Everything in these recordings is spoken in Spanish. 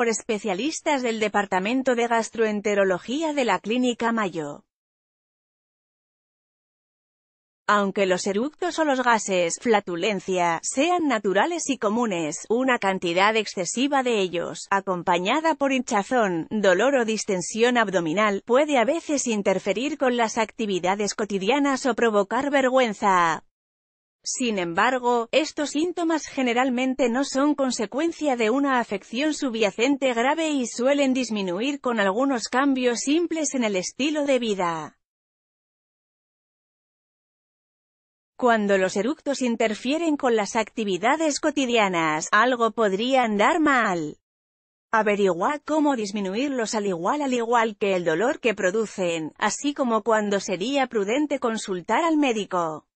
por especialistas del Departamento de Gastroenterología de la Clínica Mayo. Aunque los eructos o los gases, flatulencia, sean naturales y comunes, una cantidad excesiva de ellos, acompañada por hinchazón, dolor o distensión abdominal, puede a veces interferir con las actividades cotidianas o provocar vergüenza. Sin embargo, estos síntomas generalmente no son consecuencia de una afección subyacente grave y suelen disminuir con algunos cambios simples en el estilo de vida. Cuando los eructos interfieren con las actividades cotidianas, algo podría andar mal. Averigua cómo disminuirlos al igual al igual que el dolor que producen, así como cuando sería prudente consultar al médico.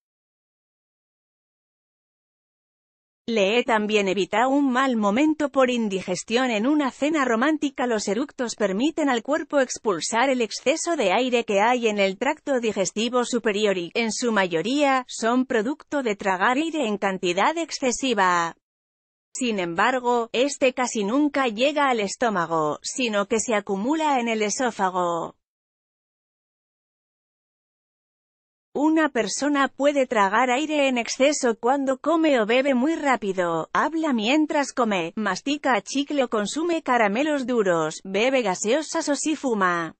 Lee también evita un mal momento por indigestión en una cena romántica. Los eructos permiten al cuerpo expulsar el exceso de aire que hay en el tracto digestivo superior y, en su mayoría, son producto de tragar aire en cantidad excesiva. Sin embargo, este casi nunca llega al estómago, sino que se acumula en el esófago. Una persona puede tragar aire en exceso cuando come o bebe muy rápido, habla mientras come, mastica chicle o consume caramelos duros, bebe gaseosas o si fuma.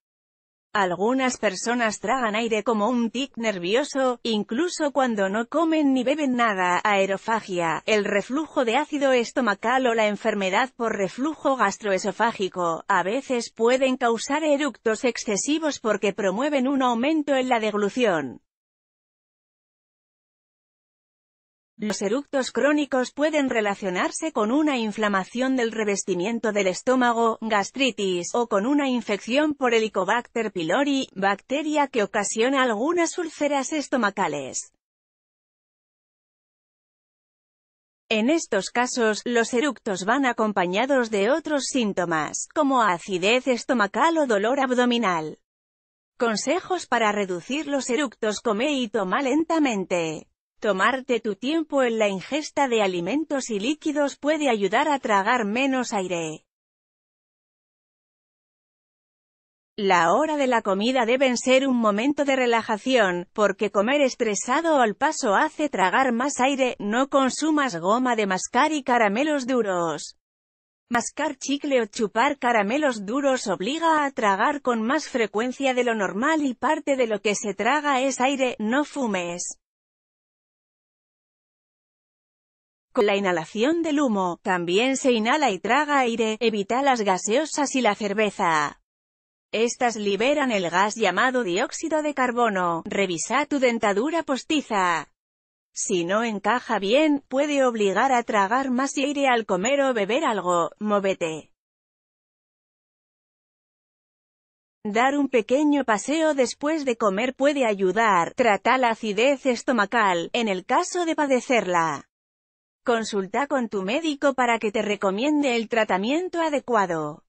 Algunas personas tragan aire como un tic nervioso, incluso cuando no comen ni beben nada, aerofagia, el reflujo de ácido estomacal o la enfermedad por reflujo gastroesofágico, a veces pueden causar eructos excesivos porque promueven un aumento en la deglución. Los eructos crónicos pueden relacionarse con una inflamación del revestimiento del estómago, gastritis, o con una infección por Helicobacter pylori, bacteria que ocasiona algunas úlceras estomacales. En estos casos, los eructos van acompañados de otros síntomas, como acidez estomacal o dolor abdominal. Consejos para reducir los eructos Come y toma lentamente. Tomarte tu tiempo en la ingesta de alimentos y líquidos puede ayudar a tragar menos aire. La hora de la comida deben ser un momento de relajación, porque comer estresado o al paso hace tragar más aire, no consumas goma de mascar y caramelos duros. Mascar chicle o chupar caramelos duros obliga a tragar con más frecuencia de lo normal y parte de lo que se traga es aire, no fumes. Con la inhalación del humo, también se inhala y traga aire, evita las gaseosas y la cerveza. Estas liberan el gas llamado dióxido de carbono. Revisa tu dentadura postiza. Si no encaja bien, puede obligar a tragar más aire al comer o beber algo. Móvete. Dar un pequeño paseo después de comer puede ayudar. Trata la acidez estomacal, en el caso de padecerla. Consulta con tu médico para que te recomiende el tratamiento adecuado.